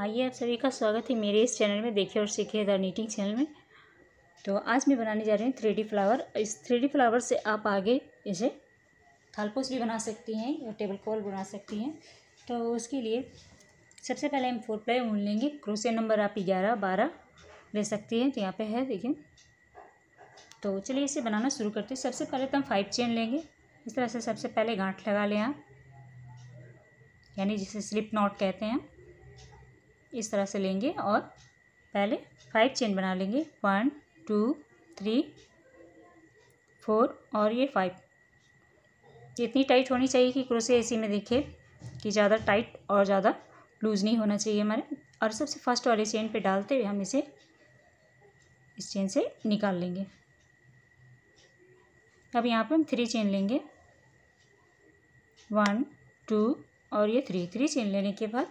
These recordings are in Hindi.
आइए आप सभी का स्वागत है मेरे इस चैनल में देखिए और सीखिए द नीटिंग चैनल में तो आज मैं बनाने जा रही हूँ थ्री फ्लावर इस थ्री फ्लावर से आप आगे इसे थालपोस भी बना सकती हैं और टेबल कॉल बना सकती हैं तो उसके लिए सबसे पहले हम फोर प्लाई ऊन लेंगे क्रोसे नंबर आप ग्यारह बारह ले सकती हैं तो यहाँ पर है देखिए तो चलिए इसे बनाना शुरू करते हैं सबसे पहले तो हम फाइव चेन लेंगे इस तरह से सबसे पहले गांठ लगा लें आप यानी जिसे स्लिप नॉट कहते हैं इस तरह से लेंगे और पहले फाइव चेन बना लेंगे वन टू थ्री फोर और ये फाइव इतनी टाइट होनी चाहिए कि क्रोसे इसी में देखे कि ज़्यादा टाइट और ज़्यादा लूज नहीं होना चाहिए हमारे और सबसे फर्स्ट वाले चेन पे डालते हुए हम इसे इस चेन से निकाल लेंगे अब यहाँ पर हम थ्री चेन लेंगे वन टू और ये थ्री थ्री चेन लेने के बाद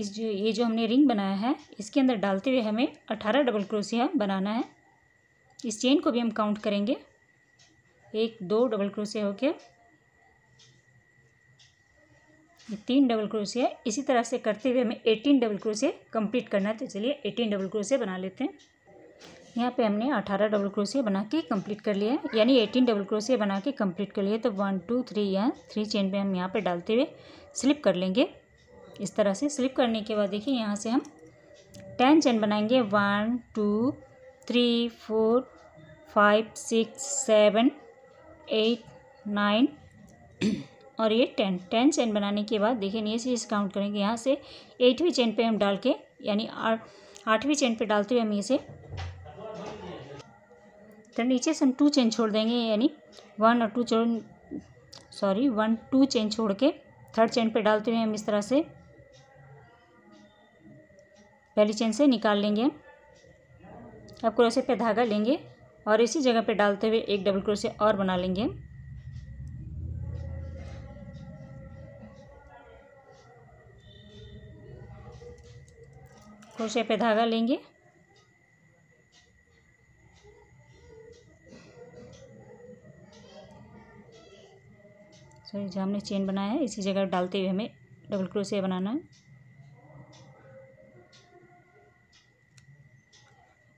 इस जो ये जो हमने रिंग बनाया है इसके अंदर डालते हुए हमें अठारह डबल क्रोसिया बनाना है इस चेन को भी हम काउंट करेंगे एक दो डबल क्रोसिया हो गया तीन डबल क्रोसिया इसी तरह से करते हुए हमें एटीन डबल क्रोसिया कंप्लीट करना है तो चलिए एटीन डबल क्रोसिया बना लेते हैं यहाँ पे हमने अठारह डबल क्रोसिया बना के कंप्लीट कर लिया है यानी एटीन डबल क्रोसिया बना के कंप्लीट कर लिया तो वन टू थ्री यहाँ थ्री चेन पे हम यहाँ पे डालते हुए स्लिप कर लेंगे इस तरह से स्लिप करने के बाद देखिए यहाँ से हम टेन चेन बनाएंगे one two three four five six seven eight nine और ये टेन टेन चेन बनाने के बाद देखिए नीचे से काउंट करेंगे यहाँ से एटवीं चेन पे हम डाल के यानी आठवीं चेन पे डालते हुए हम इसे तो नीचे से हम टू चेन छोड़ देंगे यानी वन और two chain sorry one two chain छोड़ के थर्ड चेन पे डालते हुए हम इस तरह से पहली चेन से निकाल लेंगे अब क्रोशे पे धागा लेंगे और इसी जगह पे डालते हुए एक डबल क्रोशे और बना लेंगे क्रोशे पे धागा लेंगे सॉरी जो हमने चेन बनाया है इसी जगह डालते हुए हमें डबल क्रोशिया बनाना है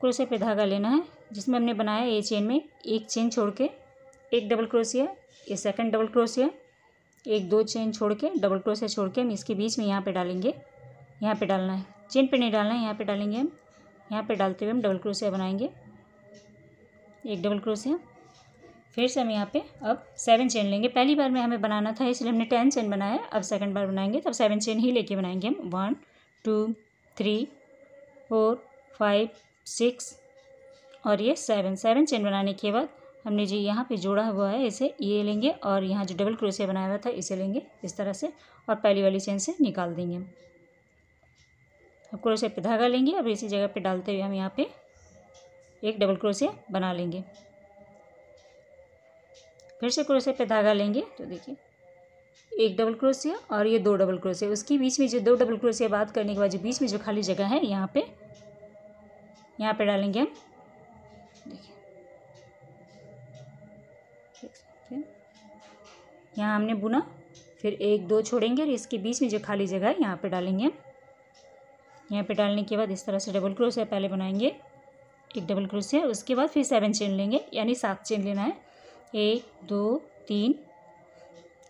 क्रोशिया पे धागा लेना है जिसमें हमने बनाया ए चेन में एक चेन छोड़ के एक डबल क्रोशिया ये सेकंड डबल क्रोशिया एक दो चेन छोड़ के डबल क्रोशिया छोड़ के हम इसके बीच में यहाँ पे डालेंगे यहाँ पे डालना है चेन पे नहीं डालना है यहाँ पे डालेंगे हम यहाँ पे डालते हुए हम डबल क्रोशिया बनाएंगे एक डबल क्रोशिया फिर से हम यहाँ पे अब सेवन चेन लेंगे पहली बार में हमें बनाना था इसलिए हमने टेन चेन बनाया अब सेकेंड बार बनाएंगे तब सेवन चेन ही लेके बनाएंगे हम one two three four five six और ये सेवन सेवन चेन बनाने के बाद हमने जो यहाँ पे जोड़ा हुआ है इसे ये लेंगे और यहाँ जो डबल क्रोसिया बनाया हुआ था इसे लेंगे इस तरह से और पहली वाली चेन से निकाल देंगे अब क्रोशे पे धागा लेंगे अब इसी जगह पे डालते हुए हम यहाँ पे एक डबल क्रोसिया बना लेंगे फिर से क्रोशिया पे धागा लेंगे तो देखिए एक डबल क्रोशिया और ये दो डबल क्रोशिया उसके बीच में जो दो डबल क्रोशिया बात करने के बाद जो बीच में जो खाली जगह है यहाँ पे यहाँ पे डालेंगे हम देखिए यहाँ हमने बुना फिर एक दो छोड़ेंगे और इसके बीच में जो खाली जगह है यहाँ पे डालेंगे हम यहाँ पे डालने के बाद इस तरह से डबल है पहले बनाएंगे एक डबल है उसके बाद फिर सेवन चेन लेंगे यानी सात चेन लेना है एक दो तीन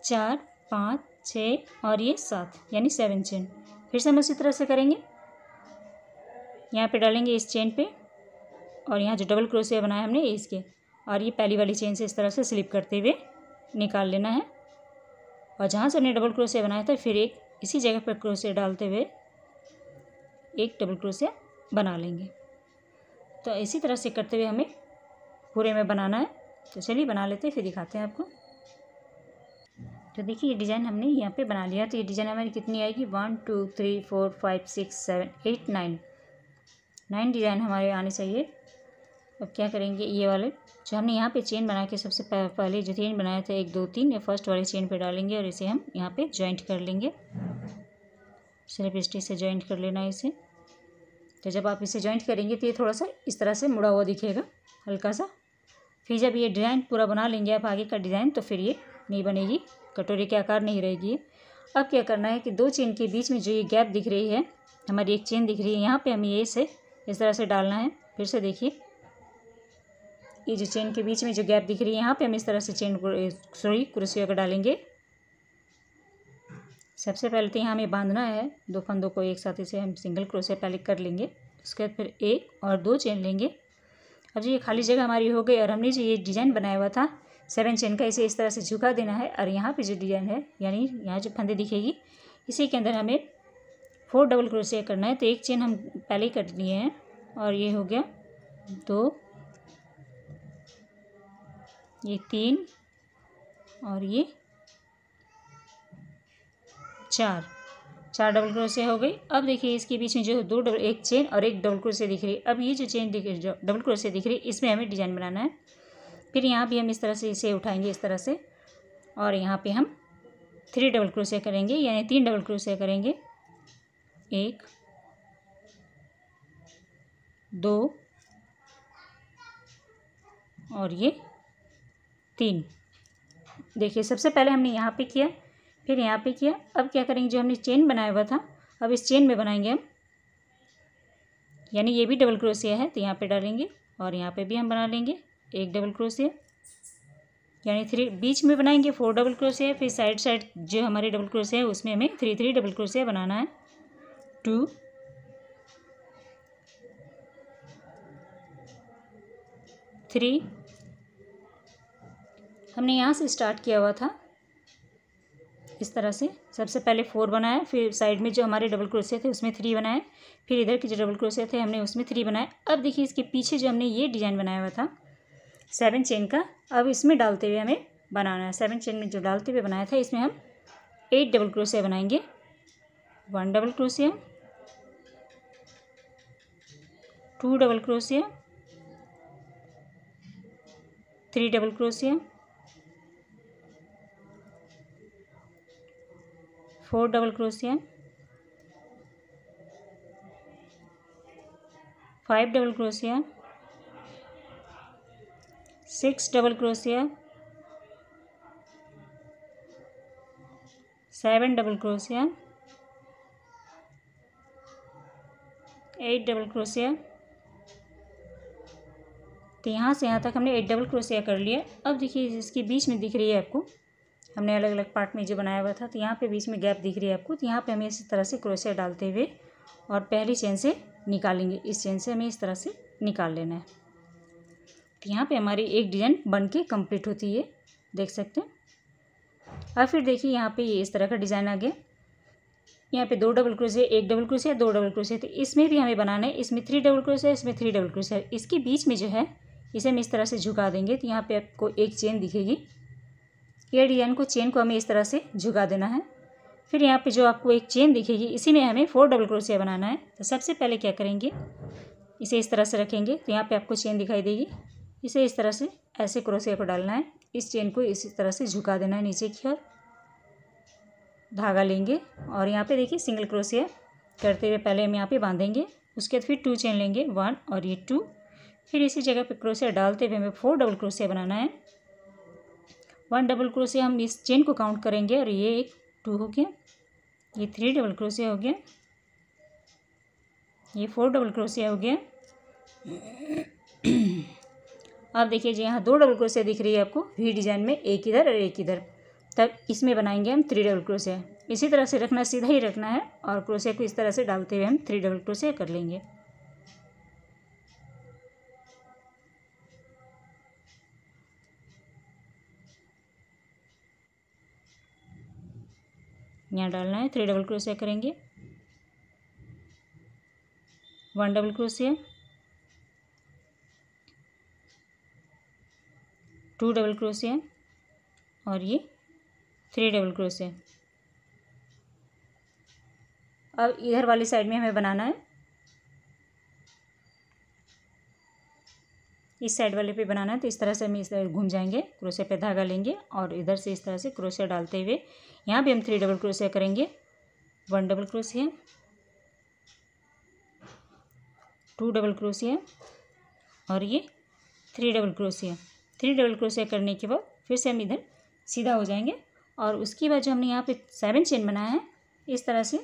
चार पाँच छः और ये सात यानी सेवन चेन फिर से हम उसी तरह से करेंगे यहाँ पे डालेंगे इस चेन पे और यहाँ जो डबल क्रोशिया बनाया हमने इसके और ये पहली वाली चेन से इस तरह से स्लिप करते हुए निकाल लेना है और जहाँ से हमने डबल क्रोशिया बनाया था फिर एक इसी जगह पर क्रोशिया डालते हुए एक डबल क्रोशिया बना लेंगे तो इसी तरह से करते हुए हमें पूरे में बनाना है तो चलिए बना लेते हैं फिर दिखाते हैं आपको तो देखिए ये डिज़ाइन हमने यहाँ पे बना लिया तो ये डिज़ाइन हमारी कितनी आएगी one two three four five six seven eight nine nine design हमारे आने चाहिए अब क्या करेंगे ये वाले जो हमने यहाँ पे चेन बना के सबसे पहले जो चेन बनाया था एक दो तीन ये फर्स्ट वाले चेन पे डालेंगे और इसे हम यहाँ पे जॉइंट कर लेंगे सिर्फ स्टेज से जॉइंट कर लेना है इसे तो जब आप इसे जॉइंट करेंगे तो ये थोड़ा सा इस तरह से मुड़ा हुआ दिखेगा हल्का सा फिर जब ये डिज़ाइन पूरा बना लेंगे आप आगे का डिज़ाइन तो फिर ये नहीं बनेगी कटोरे के आकार नहीं रहेगी अब क्या करना है कि दो चेन के बीच में जो ये गैप दिख रही है हमारी एक चेन दिख रही है यहाँ पर हम ये से इस तरह से डालना है फिर से देखिए ये जो चेन के बीच में जो गैप दिख रही है यहाँ पे हम इस तरह से चेन सॉरी कुरसिया को डालेंगे सबसे पहले तो यहाँ हमें बांधना है दो फंदों को एक साथ इसे हम सिंगल क्रोसिया पहले कर लेंगे उसके बाद फिर एक और दो चेन लेंगे अब जो ये खाली जगह हमारी हो गई और हमने जो ये डिज़ाइन बनाया हुआ था सेवन चेन का इसे इस तरह से झुका देना है और यहाँ पे जो डिज़ाइन है यानी यहाँ जो फंदे दिखेगी इसी के अंदर हमें फोर डबल क्रोशिया करना है तो एक चेन हम पहले ही कर लिए हैं और ये हो गया दो ये तीन और ये चार चार डबल क्रोशिया हो गई अब देखिए इसके बीच में जो दो डबल एक चेन और एक डबल क्रोशिया दिख रही है अब ये जो चेन दिख रही डबल क्रोशिया दिख रही है इसमें हमें डिजाइन बनाना है फिर यहाँ भी हम इस तरह से इसे उठाएंगे इस तरह से और यहाँ पे हम थ्री डबल क्रोशिया करेंगे यानी तीन डबल क्रोशिया करेंगे एक दो और ये तीन देखिए सबसे पहले हमने यहाँ पे किया फिर यहाँ पे किया अब क्या करेंगे जो हमने चेन बनाया हुआ था अब इस चेन में बनाएंगे हम यानी ये भी डबल क्रोशिया है तो यहाँ पे डालेंगे और यहाँ पे भी हम बना लेंगे एक डबल क्रोशिया यानी थ्री बीच में बनाएंगे फोर डबल क्रोशिया फिर साइड साइड जो हमारे डबल क्रोशिया है उसमें हमें थ्री थ्री डबल क्रोशिया बनाना है टू थ्री हमने यहाँ से स्टार्ट किया हुआ था इस तरह से सबसे पहले फोर बनाया फिर साइड में जो हमारे डबल क्रोसिया थे उसमें थ्री बनाए फिर इधर के जो डबल क्रोसिया थे हमने उसमें थ्री बनाए अब देखिए इसके पीछे जो हमने ये डिज़ाइन बनाया हुआ था सेवन चेन का अब इसमें डालते हुए हमें बनाना है सेवन चेन में जो डालते हुए बनाया था इसमें हम एट डबल क्रोशिया बनाएंगे वन डबल क्रोशिया टू डबल क्रोशिया थ्री डबल क्रोशिया फोर डबल क्रोशिया फाइव डबल क्रोशिया सिक्स डबल क्रोशिया सेवन डबल क्रोशिया एट डबल क्रोशिया तो यहाँ से यहाँ तक हमने एक डबल क्रोशिया कर लिया अब देखिए इसके बीच में दिख रही है आपको हमने अलग अलग पार्ट में जो बनाया हुआ था तो यहाँ पे बीच में गैप दिख रही है आपको तो यहाँ पे हमें इस तरह से क्रोशिया डालते हुए और पहली चेन से निकालेंगे इस चेन से हमें इस तरह से निकाल लेना है तो यहाँ पर हमारी एक डिजाइन बन के कम्प्लीट होती है देख सकते हैं और फिर देखिए यहाँ पर ये इस तरह का डिज़ाइन आ गया यहाँ पे दो डबल क्रोशिया एक डबल क्रोशिया दो डबल क्रोशिया तो इसमें भी हमें बनाना है इसमें थ्री डबल क्रोशिया इसमें थ्री डबल क्रोशिया इसके बीच में जो है इसे हम इस तरह से झुका देंगे तो यहाँ पे आपको एक चेन दिखेगी ये डिजाइन को चेन को हमें इस तरह से झुका देना है फिर यहाँ पे जो आपको एक चेन दिखेगी इसी में हमें फोर डबल क्रोशिया बनाना है तो सबसे पहले क्या करेंगे इसे इस तरह से रखेंगे तो यहाँ पर आपको चेन दिखाई देगी इसे इस तरह से ऐसे क्रोशिया को डालना है इस चेन को इस तरह से झुका देना है नीचे की ओर धागा लेंगे और यहाँ पर देखिए सिंगल क्रोशिया करते हुए पहले हम यहाँ पे बांधेंगे उसके बाद फिर टू चेन लेंगे वन और ये टू फिर इसी जगह पे क्रोशिया डालते हुए हमें फोर डबल क्रोशिया बनाना है वन डबल क्रोशिया हम इस चेन को काउंट करेंगे और ये एक टू हो गया ये थ्री डबल क्रोशिया हो गया ये फोर डबल क्रोशिया हो गया अब देखिए जी यहाँ दो डबल क्रोशिया दिख रही है आपको वी डिज़ाइन में एक इधर और एक इधर तब इसमें बनाएंगे हम थ्री डबल क्रोशिया इसी तरह से रखना सीधा ही रखना है और क्रोशिया को इस तरह से डालते हुए हम थ्री डबल क्रोशिया कर लेंगे यहाँ डालना है थ्री डबल क्रोशिया करेंगे वन डबल क्रोशिया टू डबल क्रोशिया और ये थ्री डबल क्रोशिया अब इधर वाली साइड में हमें बनाना है इस साइड वाले पे बनाना है तो इस तरह से हम इस घूम जाएंगे क्रोशिया पे धागा लेंगे और इधर से इस तरह से क्रोशिया डालते हुए यहाँ भी हम थ्री डबल क्रोशे करेंगे वन डबल क्रोशिया टू डबल क्रोशिया और ये थ्री डबल क्रोशिया थ्री डबल क्रोशिया करने के बाद फिर से हम इधर सीधा हो जाएंगे और उसके बाद जो हमने यहाँ पे सेवन चेन बनाया है इस तरह से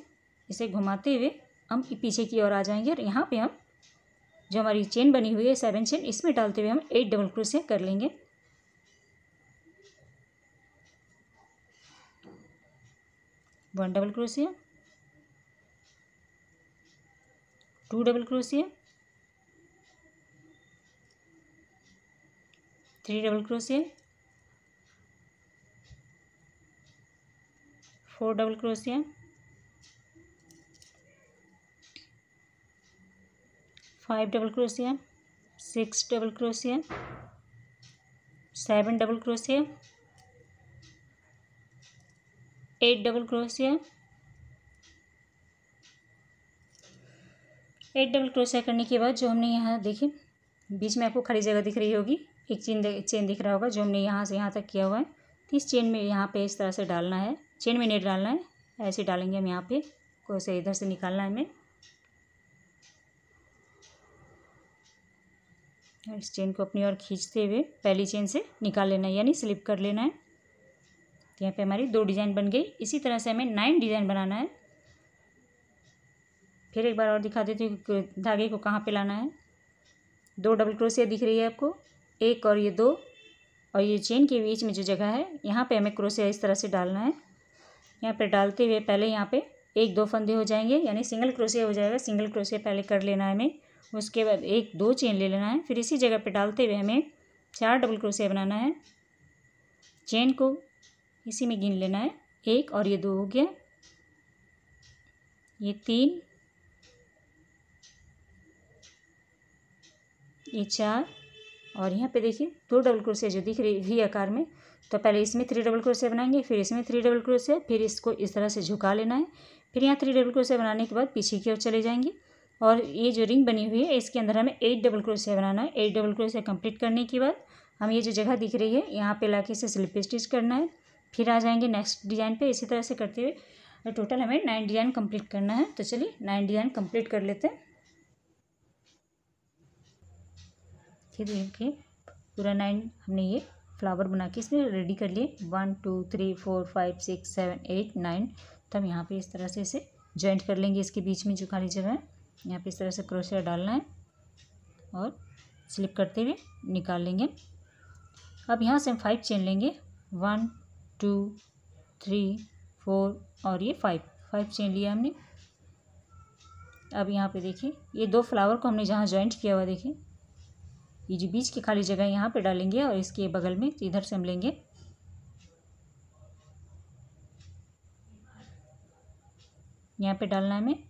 इसे घुमाते हुए हम पीछे की ओर आ जाएंगे और यहाँ पे हम जो हमारी चेन बनी हुई है सेवन चेन इसमें डालते हुए हम एट डबल क्रोशिया कर लेंगे वन डबल क्रोशिया टू डबल क्रोशिया थ्री डबल क्रोशिया फोर डबल क्रोशिया फाइव डबल क्रोशिया सिक्स डबल क्रोशिया सेवन डबल क्रोशिया एट डबल क्रोशिया एट डबल क्रोशिया करने के बाद जो हमने यहाँ देखे बीच में आपको खड़ी जगह दिख रही होगी एक चेन चेन दिख रहा होगा जो हमने यहाँ से यहाँ तक किया हुआ है तो इस चेन में यहाँ पे इस तरह से डालना है चेन में नेट डालना है ऐसे डालेंगे हम यहाँ पे कोई से इधर से निकालना है हमें इस चेन को अपनी ओर खींचते हुए पहली चेन से निकाल लेना है यानी स्लिप कर लेना है तो यहाँ पे हमारी दो डिज़ाइन बन गई इसी तरह से हमें नाइन डिज़ाइन बनाना है फिर एक बार और दिखा देती हूँ धागे को कहाँ पे लाना है दो डबल क्रोसिया दिख रही है आपको एक और ये दो और ये चेन के बीच में जो जगह है यहाँ पर हमें क्रोसिया इस तरह से डालना है यहाँ पर डालते हुए पहले यहाँ पर एक दो फंदे हो जाएंगे यानी सिंगल क्रोसिया हो जाएगा सिंगल क्रोसिया पहले कर लेना है हमें उसके बाद एक दो चेन ले लेना है फिर इसी जगह पे डालते हुए हमें चार डबल क्रोसिया बनाना है चेन को इसी में गिन लेना है एक और ये दो हो गया ये तीन ये चार और यहाँ पे देखिए दो डबल क्रोसिया जो दिख रही है आकार में तो पहले इसमें थ्री डबल क्रोसिया बनाएंगे फिर इसमें थ्री डबल क्रोसिया फिर इसको इस तरह से झुका लेना है फिर यहाँ थ्री डबल क्रोसिया बनाने के बाद पीछे की ओर चले जाएंगे और ये जो रिंग बनी हुई है इसके अंदर हमें एट डबल क्रोशिया बनाना है एट डबल क्रोशिया कंप्लीट करने के बाद हम ये जो जगह दिख रही है यहाँ पे लाके इसे स्लिप स्टिच करना है फिर आ जाएंगे नेक्स्ट डिज़ाइन पे इसी तरह से करते हुए टोटल तो हमें नाइन डिज़ाइन कंप्लीट करना है तो चलिए नाइन डिज़ाइन कंप्लीट कर लेते हैं फिर देखिए पूरा नाइन हमने ये फ्लावर बना के इसमें रेडी कर लिए one two three four five six seven eight nine तो हम यहाँ पर इस तरह से इसे जॉइंट कर लेंगे इसके बीच में जो खाली जगह है यहाँ पे इस तरह से क्रोशिया डालना है और स्लिप करते हुए निकाल लेंगे अब यहाँ से हम फाइव चेन लेंगे वन टू थ्री फोर और ये फाइव फाइव चेन लिया हमने अब यहाँ पे देखिए ये दो फ्लावर को हमने जहाँ जॉइंट किया हुआ देखिए ये जो बीच की खाली जगह यहाँ पे डालेंगे और इसके बगल में इधर से हम लेंगे यहाँ पे डालना है हमें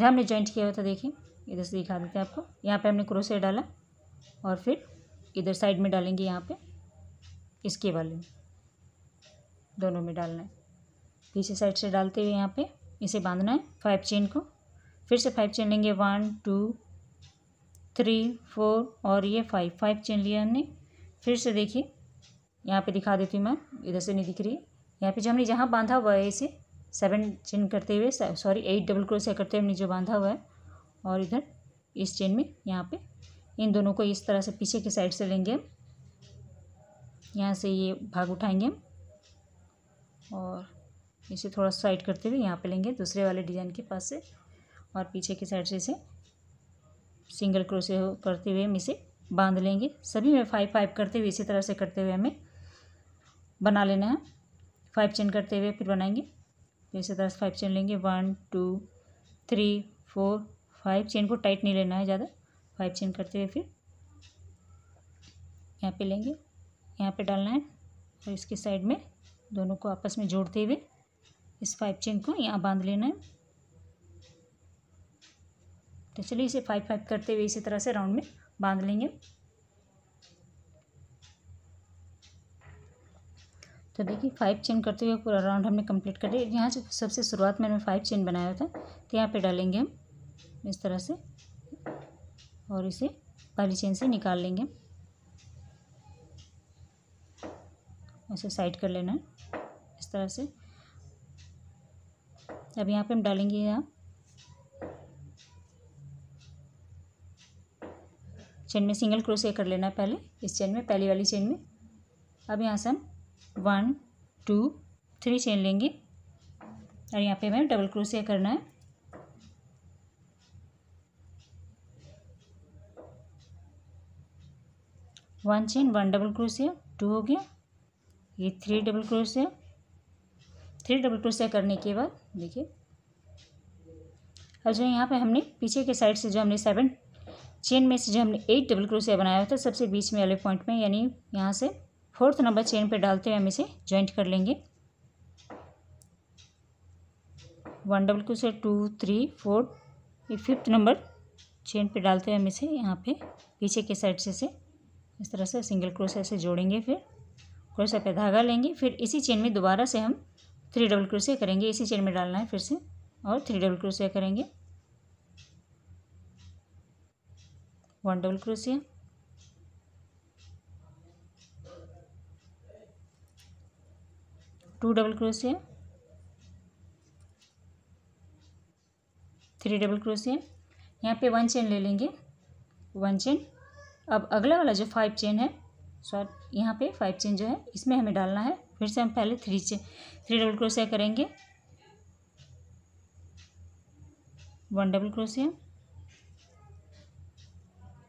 जहाँ हमने ज्वाइंट किया हुआ था देखिए इधर से दिखा देते हैं आपको यहाँ पे हमने क्रोसे डाला और फिर इधर साइड में डालेंगे यहाँ पे इसके वाले दोनों में डालना है पीछे साइड से डालते हुए यहाँ पे इसे बांधना है फाइव चेन को फिर से फाइव चेन लेंगे वन टू थ्री फोर और ये फाइव फाइव चेन लिया हमने फिर से देखिए यहाँ पे दिखा देती हूँ मैं इधर से नहीं दिख रही है यहाँ पे जो हमने जहाँ बांधा हुआ है इसे सेवन चेन करते हुए सॉरी एट डबल क्रोशिया करते हुए हमने जो बांधा हुआ है और इधर इस चेन में यहाँ पे इन दोनों को इस तरह से पीछे के साइड से लेंगे हम यहाँ से ये भाग उठाएंगे हम और इसे थोड़ा साइड करते हुए यहाँ पे लेंगे दूसरे वाले डिज़ाइन के पास से और पीछे के साइड से इसे सिंगल क्रोसे करते हुए हम इसे बांध लेंगे सभी में फाइव फाइव करते हुए इसी तरह से करते हुए हमें बना लेना है फाइव चेन करते हुए फिर बनाएंगे फिर से दस फाइव चेन लेंगे one two three four five chain को टाइट नहीं लेना है ज़्यादा फाइव चेन करते हुए फिर यहाँ पे लेंगे यहाँ पे डालना है और इसके साइड में दोनों को आपस में जोड़ते हुए इस फाइव चेन को यहाँ बांध लेना है तो चलिए इसे फाइव फाइव करते हुए इसी तरह से राउंड में बांध लेंगे तो देखिए फाइव चेन करते हुए पूरा राउंड हमने कंप्लीट कर लिया यहाँ से सबसे शुरुआत में हमने फाइव चेन बनाया था तो यहाँ पे डालेंगे हम इस तरह से और इसे पहली चेन से निकाल लेंगे उसे साइड कर लेना है इस तरह से अब यहाँ पे हम डालेंगे यहाँ चेन में सिंगल क्रोशिया कर लेना है पहले इस चेन में पहली वाली चेन में अब यहाँ से हम वन टू थ्री चेन लेंगे और यहाँ पे हमें डबल क्रोशिया करना है वन चेन वन डबल क्रोशिया टू हो गया ये थ्री डबल क्रोशिया थ्री डबल क्रोशिया करने के बाद देखिए और जो यहाँ पे हमने पीछे के साइड से जो हमने सेवन चेन में से जो हमने एट डबल क्रोशिया बनाया था सबसे बीच में वाले पॉइंट में यानी यहाँ से फोर्थ नंबर चेन पे डालते हुए हम इसे ज्वाइंट कर लेंगे वन डबल क्यू से टू थ्री फोर ये फिफ्थ नंबर चेन पे डालते हुए हम इसे यहाँ पे पीछे के साइड से इसे इस तरह से सिंगल क्रोशे से जोड़ेंगे फिर क्रोशे पे धागा लेंगे फिर इसी चेन में दोबारा से हम थ्री डबल क्रोशे करेंगे इसी चेन में डालना है फिर से और थ्री डबल क्रोशे करेंगे वन डबल क्रोसिया टू डबल क्रोशिया थ्री डबल क्रोशिया यहाँ पे वन चेन ले लेंगे वन चेन अब अगला वाला जो फाइव चेन है सॉरी यहाँ पे फाइव चेन जो है इसमें हमें डालना है फिर से हम पहले थ्री चेन थ्री डबल क्रोशिया करेंगे वन डबल क्रोशिया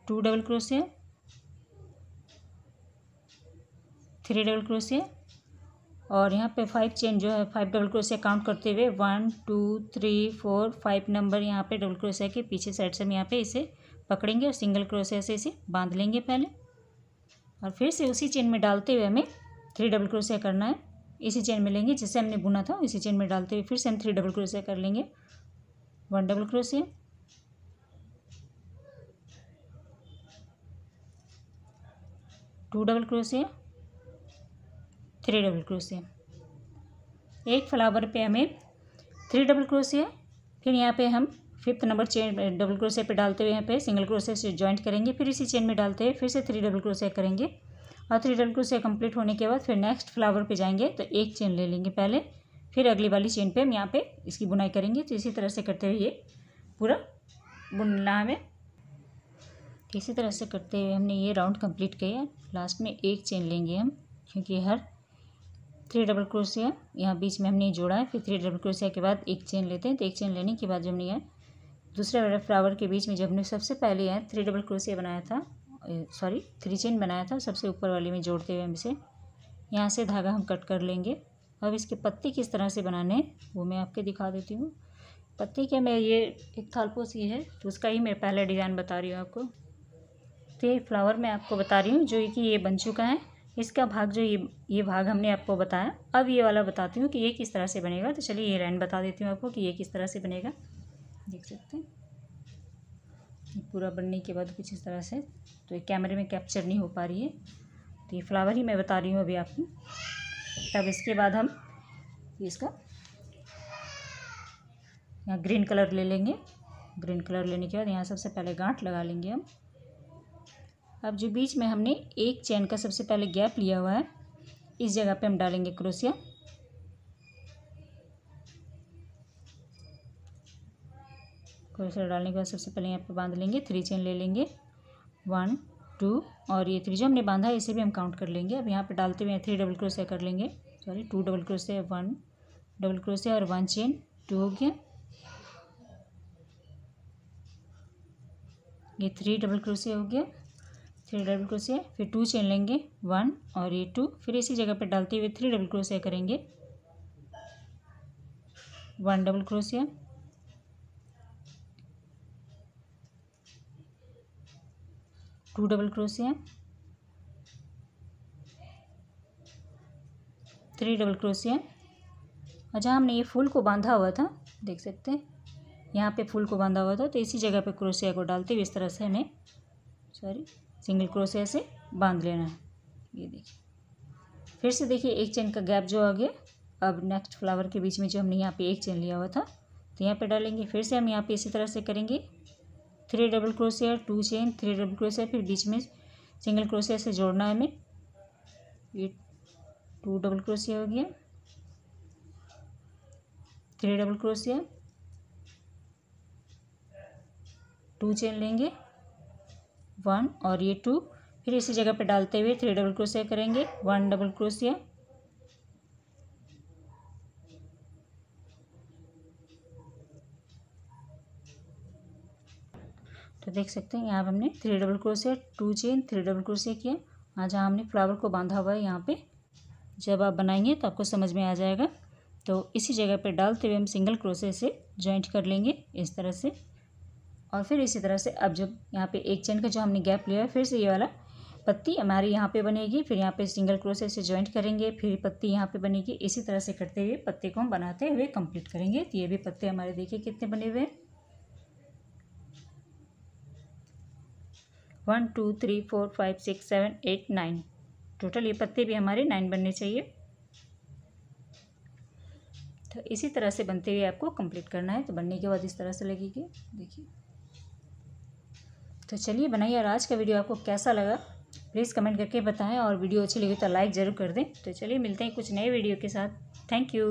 टू डबल क्रोशिया थ्री डबल क्रोशिया और यहाँ पे फाइव चेन जो है फाइव डबल क्रोशिया काउंट करते हुए one two three four five number यहाँ पे डबल क्रोशिया के पीछे साइड से हम यहाँ पे इसे पकड़ेंगे और सिंगल क्रोशिया से इसे बांध लेंगे पहले और फिर से उसी चेन में डालते हुए हमें थ्री डबल क्रोशिया करना है इसी चेन में लेंगे जिससे हमने बुना था इसी चेन में डालते हुए फिर से हम थ्री डबल क्रोशिया कर लेंगे वन डबल क्रोशिया टू डबल क्रोशिया थ्री डबल क्रोशिया एक फ्लावर पे हमें थ्री डबल क्रोशिया फिर यहाँ पे हम फिफ्थ नंबर चेन डबल क्रोशिया पे डालते हुए यहाँ पे सिंगल क्रोशिया से ज्वाइंट करेंगे फिर इसी चेन में डालते हुए फिर से थ्री डबल क्रोशिया करेंगे और थ्री डबल क्रोशिया कंप्लीट होने के बाद फिर नेक्स्ट फ्लावर पे जाएंगे तो एक चेन ले लेंगे पहले फिर अगली वाली चेन पे हम यहाँ पे इसकी बुनाई करेंगे तो इसी तरह से करते हुए ये पूरा बुनना हमें इसी तरह से करते हुए हमने ये राउंड कम्प्लीट किया लास्ट में एक चेन लेंगे हम क्योंकि हर थ्री डबल क्रोशिया यहाँ बीच में हमने जोड़ा है फिर थ्री डबल क्रोशिया के बाद एक चेन लेते हैं तो एक चेन लेने के बाद जो हमने यह दूसरे वाले फ्लावर के बीच में जब हमने सबसे पहले यहाँ थ्री डबल क्रोशिया बनाया था सॉरी थ्री चेन बनाया था सबसे ऊपर वाले में जोड़ते हुए हम इसे यहाँ से धागा हम कट कर लेंगे अब इसके पत्ते किस तरह से बनाने हैं वो मैं आपके दिखा देती हूँ पत्ते क्या मैं ये एक थालपोस ये है तो उसका ही मैं पहला डिज़ाइन बता रही हूँ आपको तो ये फ्लावर मैं आपको बता रही हूँ जो कि ये बन चुका है इसका भाग जो ये ये भाग हमने आपको बताया अब ये वाला बताती हूँ कि ये किस तरह से बनेगा तो चलिए ये लाइन बता देती हूँ आपको कि ये किस तरह से बनेगा देख सकते हैं पूरा बनने के बाद कुछ इस तरह से तो ये कैमरे में कैप्चर नहीं हो पा रही है तो ये फ्लावर ही मैं बता रही हूँ अभी आपको तब इसके बाद हम इसका यहाँ ग्रीन कलर ले लेंगे ग्रीन कलर लेने के बाद यहाँ सबसे पहले गांठ लगा लेंगे हम अब जो बीच में हमने एक चैन का सबसे पहले गैप लिया हुआ है इस जगह पे हम डालेंगे क्रोसिया क्रोसिया डालने के बाद सबसे पहले यहाँ पे बांध लेंगे थ्री चैन ले लेंगे वन टू और ये थ्री जो हमने बांधा है इसे भी हम काउंट कर लेंगे अब यहाँ पे डालते हुए थ्री डबल क्रोसिया कर लेंगे सॉरी टू डबल क्रोसिया वन डबल क्रोसिया और वन चेन टू हो गया ये थ्री डबल क्रोसिया हो गया थ्री डबल क्रोशिया फिर टू चेन लेंगे वन और ये टू फिर इसी जगह पर डालते हुए थ्री डबल क्रोशिया करेंगे वन डबल क्रोशिया टू डबल क्रोशिया थ्री डबल क्रोशिया और जहाँ हमने ये फूल को बांधा हुआ था देख सकते हैं यहाँ पे फूल को बांधा हुआ था तो इसी जगह पे क्रोशिया को डालते हुए इस तरह से हमें सॉरी सिंगल क्रोशिया से बांध लेना है ये देखिए फिर से देखिए एक चेन का गैप जो आ गया अब नेक्स्ट फ्लावर के बीच में जो हमने यहाँ पे एक चेन लिया हुआ था तो यहाँ पे डालेंगे फिर से हम यहाँ पे इसी तरह से करेंगे थ्री डबल क्रोशिया टू चेन थ्री डबल क्रोशिया फिर बीच में सिंगल क्रोशिया से जोड़ना है हमें ये टू डबल क्रोशिया हो गया थ्री डबल क्रोशिया टू चेन लेंगे वन और ये टू फिर इसी जगह पे डालते हुए थ्री डबल क्रोशिया करेंगे वन डबल क्रोशिया तो देख सकते हैं यहाँ पे हमने थ्री डबल क्रोशिया टू चेन थ्री डबल क्रोशिया किया हाँ जहाँ हमने फ्लावर को बांधा हुआ है यहाँ पे जब आप बनाएंगे तो आपको समझ में आ जाएगा तो इसी जगह पे डालते हुए हम सिंगल क्रोशे से जॉइंट कर लेंगे इस तरह से और फिर इसी तरह से अब जब यहाँ पे एक चेन का जो हमने गैप लिया है फिर से ये वाला पत्ती हमारी यहाँ पे बनेगी फिर यहाँ पे सिंगल क्रोशे से ज्वाइंट करेंगे फिर पत्ती यहाँ पे बनेगी इसी तरह से करते हुए पत्ते को हम बनाते हुए कंप्लीट करेंगे तो ये भी पत्ते हमारे देखिए कितने बने हुए हैं one two three four five six seven eight nine total ये पत्ते भी हमारे नाइन बनने चाहिए तो इसी तरह से बनते हुए आपको कंप्लीट करना है तो बनने के बाद इस तरह से लगेगी देखिए तो चलिए बनाइए और आज का वीडियो आपको कैसा लगा प्लीज़ कमेंट करके बताएं और वीडियो अच्छी लगी तो लाइक ज़रूर कर दें तो चलिए मिलते हैं कुछ नए वीडियो के साथ थैंक यू